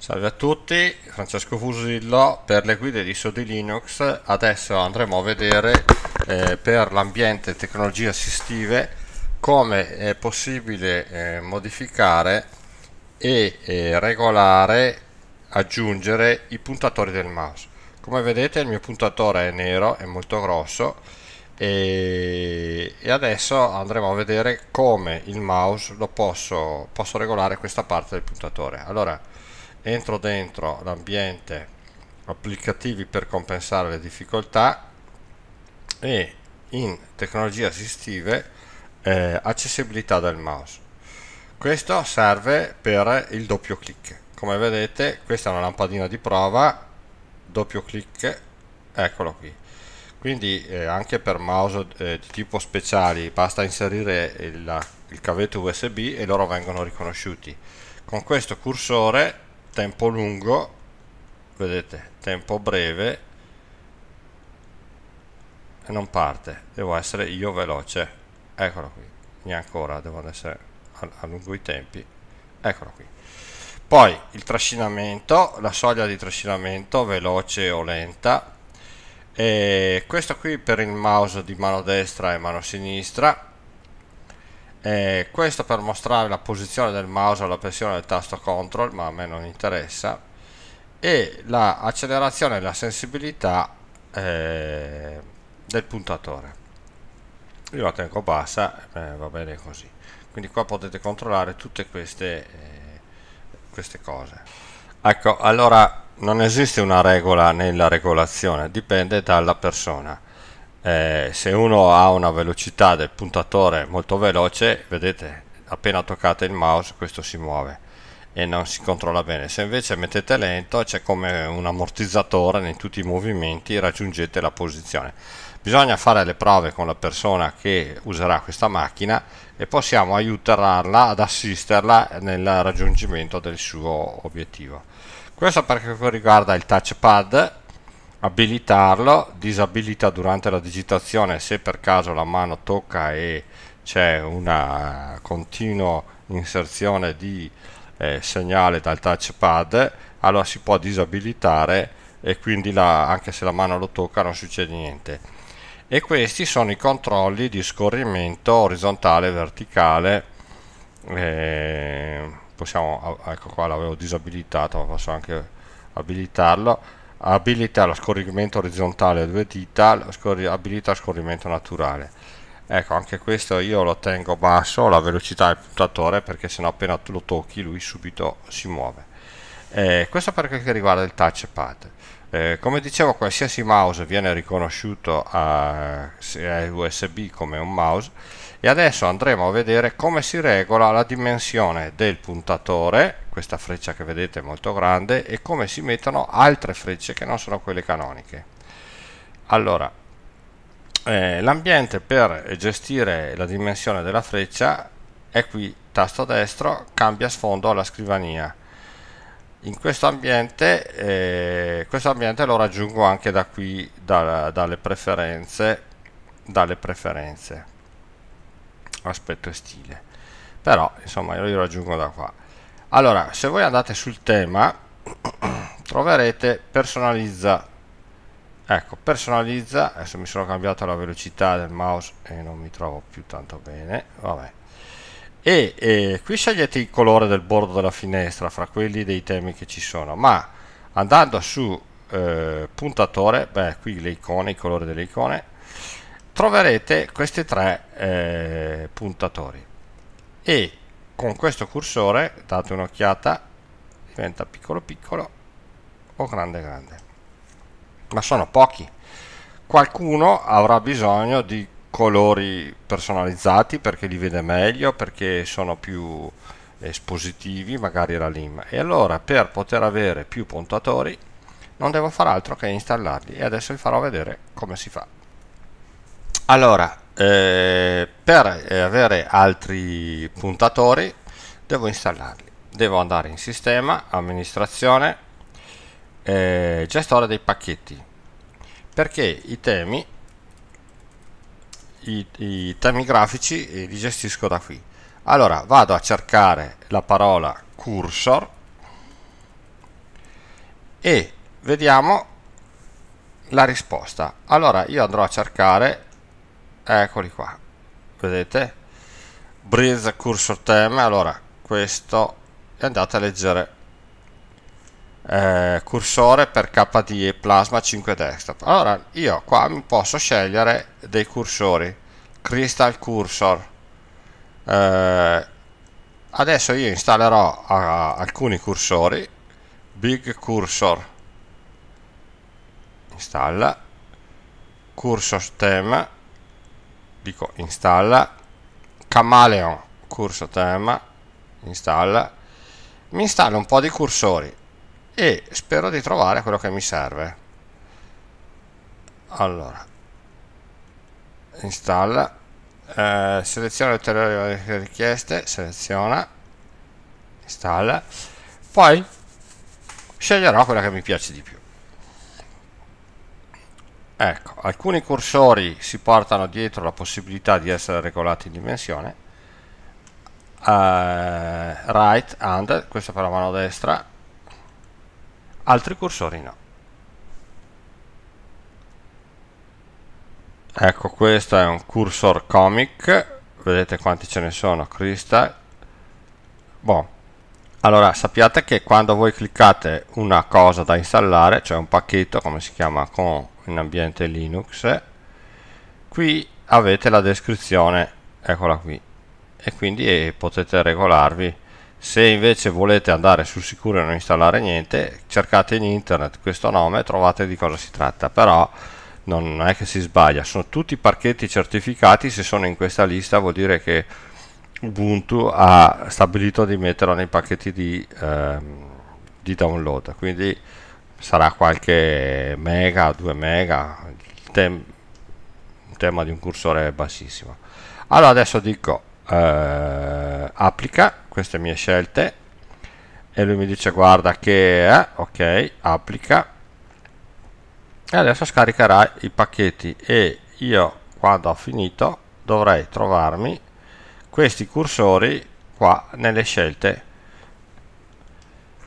Salve a tutti, Francesco Fusillo per le guide di Sodi Linux. Adesso andremo a vedere eh, per l'ambiente tecnologie assistive come è possibile eh, modificare e eh, regolare, aggiungere i puntatori del mouse. Come vedete il mio puntatore è nero, è molto grosso e, e adesso andremo a vedere come il mouse lo posso, posso regolare questa parte del puntatore. Allora, entro dentro l'ambiente applicativi per compensare le difficoltà e in tecnologie assistive eh, accessibilità del mouse questo serve per il doppio clic come vedete questa è una lampadina di prova doppio clic eccolo qui quindi eh, anche per mouse eh, di tipo speciali basta inserire il, il cavetto usb e loro vengono riconosciuti con questo cursore tempo lungo vedete tempo breve e non parte devo essere io veloce eccolo qui neanche ora devo essere a, a lungo i tempi eccolo qui poi il trascinamento la soglia di trascinamento veloce o lenta e questo qui per il mouse di mano destra e mano sinistra eh, questo per mostrare la posizione del mouse alla pressione del tasto control ma a me non interessa e la e la sensibilità eh, del puntatore io la tengo bassa eh, va bene così quindi qua potete controllare tutte queste, eh, queste cose ecco allora non esiste una regola nella regolazione dipende dalla persona eh, se uno ha una velocità del puntatore molto veloce, vedete, appena toccate il mouse questo si muove e non si controlla bene. Se invece mettete lento c'è come un ammortizzatore in tutti i movimenti, raggiungete la posizione. Bisogna fare le prove con la persona che userà questa macchina e possiamo aiutarla ad assisterla nel raggiungimento del suo obiettivo. Questo per quanto riguarda il touchpad, abilitarlo, disabilita durante la digitazione se per caso la mano tocca e c'è una continua inserzione di eh, segnale dal touchpad, allora si può disabilitare e quindi la, anche se la mano lo tocca non succede niente. E questi sono i controlli di scorrimento orizzontale e verticale. Eh, possiamo, ecco qua l'avevo disabilitato, ma posso anche abilitarlo abilita lo scorrimento orizzontale a due dita, scorri abilita lo scorrimento naturale. Ecco, anche questo io lo tengo basso, la velocità del puntatore, perché sennò appena tu lo tocchi lui subito si muove. Eh, questo per quel che riguarda il touchpad. Eh, come dicevo, qualsiasi mouse viene riconosciuto a, a USB come un mouse e adesso andremo a vedere come si regola la dimensione del puntatore, questa freccia che vedete è molto grande, e come si mettono altre frecce che non sono quelle canoniche. Allora, eh, l'ambiente per gestire la dimensione della freccia è qui, tasto destro, cambia sfondo alla scrivania in questo ambiente, eh, questo ambiente lo raggiungo anche da qui da, dalle preferenze dalle preferenze aspetto e stile però insomma io lo raggiungo da qua allora se voi andate sul tema troverete personalizza ecco personalizza adesso mi sono cambiato la velocità del mouse e non mi trovo più tanto bene vabbè e eh, qui scegliete il colore del bordo della finestra fra quelli dei temi che ci sono ma andando su eh, puntatore beh qui le icone i colori delle icone troverete questi tre eh, puntatori e con questo cursore date un'occhiata diventa piccolo piccolo o grande grande ma sono pochi qualcuno avrà bisogno di colori personalizzati perché li vede meglio, perché sono più espositivi magari la LIM. e allora per poter avere più puntatori non devo fare altro che installarli e adesso vi farò vedere come si fa allora eh, per eh, avere altri puntatori devo installarli devo andare in sistema amministrazione eh, gestore dei pacchetti perché i temi i, i temi grafici e li gestisco da qui allora vado a cercare la parola cursor e vediamo la risposta allora io andrò a cercare eccoli qua vedete breeze cursor theme allora questo è andato a leggere eh, cursore per KDE Plasma 5 Desktop. Allora io qua posso scegliere dei cursori, Crystal Cursor. Eh, adesso io installerò a, a alcuni cursori, Big Cursor, installa, Cursor Tema, dico installa, Camaleon, Cursor Tema, installa, mi installa un po' di cursori e spero di trovare quello che mi serve allora installa eh, seleziona ulteriori richieste seleziona installa poi sceglierò quella che mi piace di più ecco alcuni cursori si portano dietro la possibilità di essere regolati in dimensione eh, right hand questo per la mano destra altri cursori no. Ecco, questo è un cursor comic, vedete quanti ce ne sono, Crystal. Boh. Allora, sappiate che quando voi cliccate una cosa da installare, cioè un pacchetto, come si chiama con, in ambiente Linux, qui avete la descrizione, eccola qui, e quindi eh, potete regolarvi se invece volete andare sul sicuro e non installare niente cercate in internet questo nome e trovate di cosa si tratta però non è che si sbaglia sono tutti pacchetti certificati se sono in questa lista vuol dire che Ubuntu ha stabilito di metterlo nei pacchetti di, ehm, di download quindi sarà qualche mega 2 mega il tem tema di un cursore bassissimo allora adesso dico eh, applica queste mie scelte e lui mi dice guarda che eh, ok applica e adesso scaricherà i pacchetti e io quando ho finito dovrei trovarmi questi cursori qua nelle scelte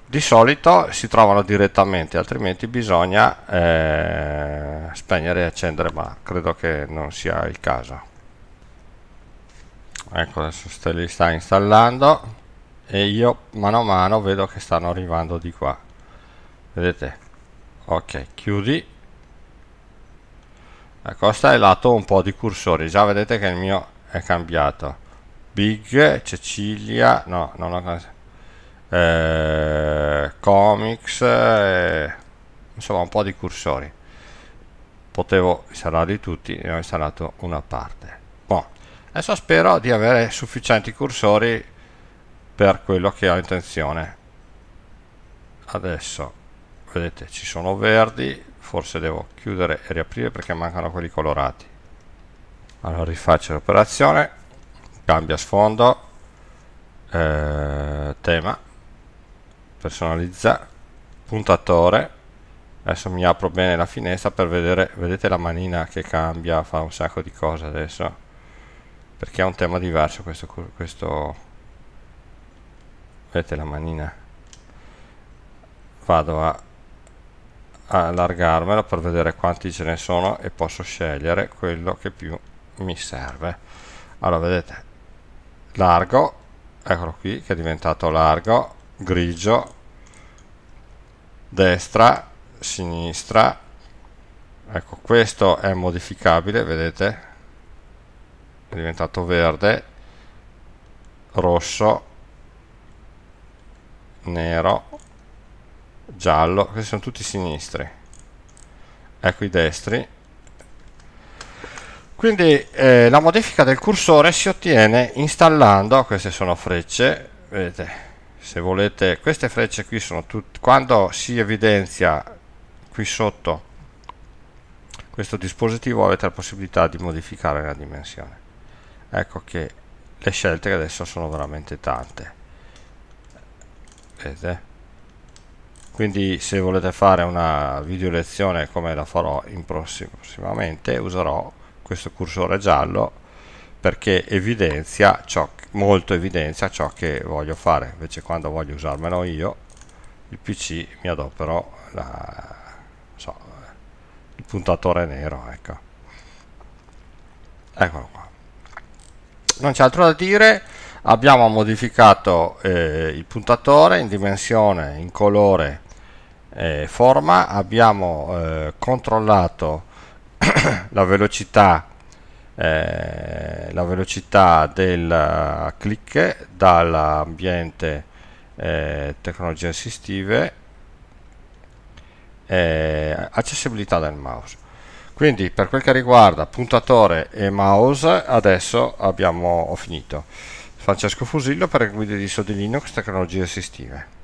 di solito si trovano direttamente altrimenti bisogna eh, spegnere e accendere ma credo che non sia il caso ecco adesso st li sta installando e io mano a mano vedo che stanno arrivando di qua vedete ok chiudi ecco costa è lato un po' di cursori già vedete che il mio è cambiato Big, Cecilia, no, non ho eh, Comics, eh, insomma un po' di cursori. Potevo installarli tutti ne ho installato una parte. Adesso spero di avere sufficienti cursori per quello che ho intenzione. Adesso, vedete, ci sono verdi, forse devo chiudere e riaprire perché mancano quelli colorati. Allora rifaccio l'operazione, cambia sfondo, eh, tema, personalizza, puntatore. Adesso mi apro bene la finestra per vedere, vedete la manina che cambia, fa un sacco di cose adesso perché ha un tema diverso questo, questo vedete la manina vado a, allargarmelo per vedere quanti ce ne sono e posso scegliere quello che più mi serve allora vedete largo eccolo qui che è diventato largo grigio destra sinistra ecco questo è modificabile vedete è diventato verde rosso nero giallo questi sono tutti sinistri ecco i destri quindi eh, la modifica del cursore si ottiene installando queste sono frecce vedete se volete queste frecce qui sono tutte quando si evidenzia qui sotto questo dispositivo avete la possibilità di modificare la dimensione ecco che le scelte adesso sono veramente tante vedete quindi se volete fare una video lezione come la farò in prossim prossimamente userò questo cursore giallo perché evidenzia ciò molto evidenzia ciò che voglio fare invece quando voglio usarmelo io il pc mi adopero la, so, il puntatore nero ecco eccolo qua non c'è altro da dire abbiamo modificato eh, il puntatore in dimensione in colore e eh, forma abbiamo eh, controllato la velocità eh, la velocità del click dall'ambiente eh, tecnologie assistive eh, accessibilità del mouse quindi per quel che riguarda puntatore e mouse adesso abbiamo finito Francesco Fusillo per guide di so di Linux tecnologie assistive